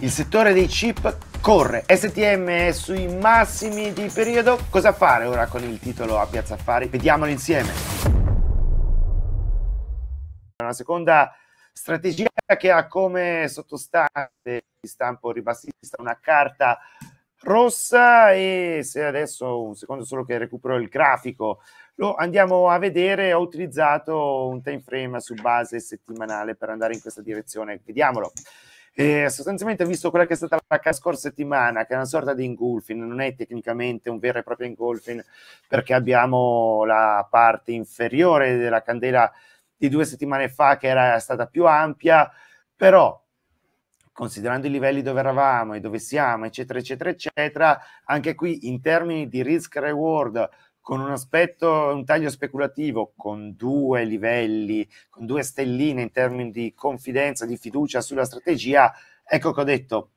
Il settore dei chip corre, STM è sui massimi di periodo. Cosa fare ora con il titolo a Piazza Affari? Vediamolo insieme. Una seconda strategia che ha come sottostante di stampo ribassista una carta rossa e se adesso un secondo solo che recupero il grafico lo andiamo a vedere ho utilizzato un time frame su base settimanale per andare in questa direzione vediamolo e sostanzialmente, visto quella che è stata la scorsa settimana, che è una sorta di engulfing, non è tecnicamente un vero e proprio engulfing, perché abbiamo la parte inferiore della candela di due settimane fa che era stata più ampia, però considerando i livelli dove eravamo e dove siamo, eccetera, eccetera, eccetera, anche qui in termini di risk reward con un aspetto, un taglio speculativo, con due livelli, con due stelline in termini di confidenza, di fiducia sulla strategia, ecco che ho detto,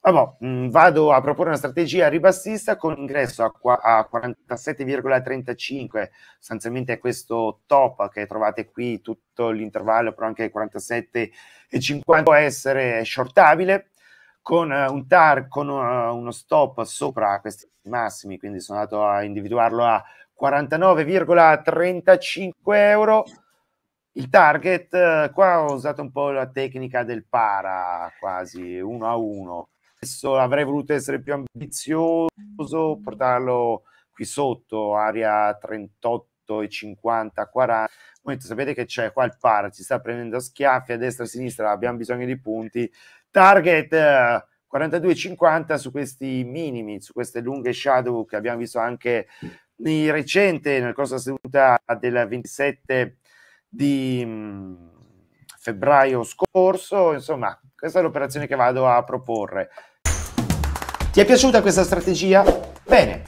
vabbè, mm, vado a proporre una strategia ribassista con ingresso a, a 47,35, sostanzialmente questo top che trovate qui tutto l'intervallo, però anche 47,50 può essere shortabile con eh, un TAR con eh, uno stop sopra questi massimi, quindi sono andato a individuarlo a 49,35 euro. Il target, eh, qua ho usato un po' la tecnica del para, quasi uno a uno. Adesso avrei voluto essere più ambizioso, portarlo qui sotto, area 38 50, 40. Ho sapete che c'è qua il par, ci sta prendendo schiaffi a destra e a sinistra, abbiamo bisogno di punti. Target 42-50 su questi minimi, su queste lunghe shadow che abbiamo visto anche di recente, nel corso della seduta del 27 di mm, febbraio scorso. Insomma, questa è l'operazione che vado a proporre. Ti è piaciuta questa strategia? Bene,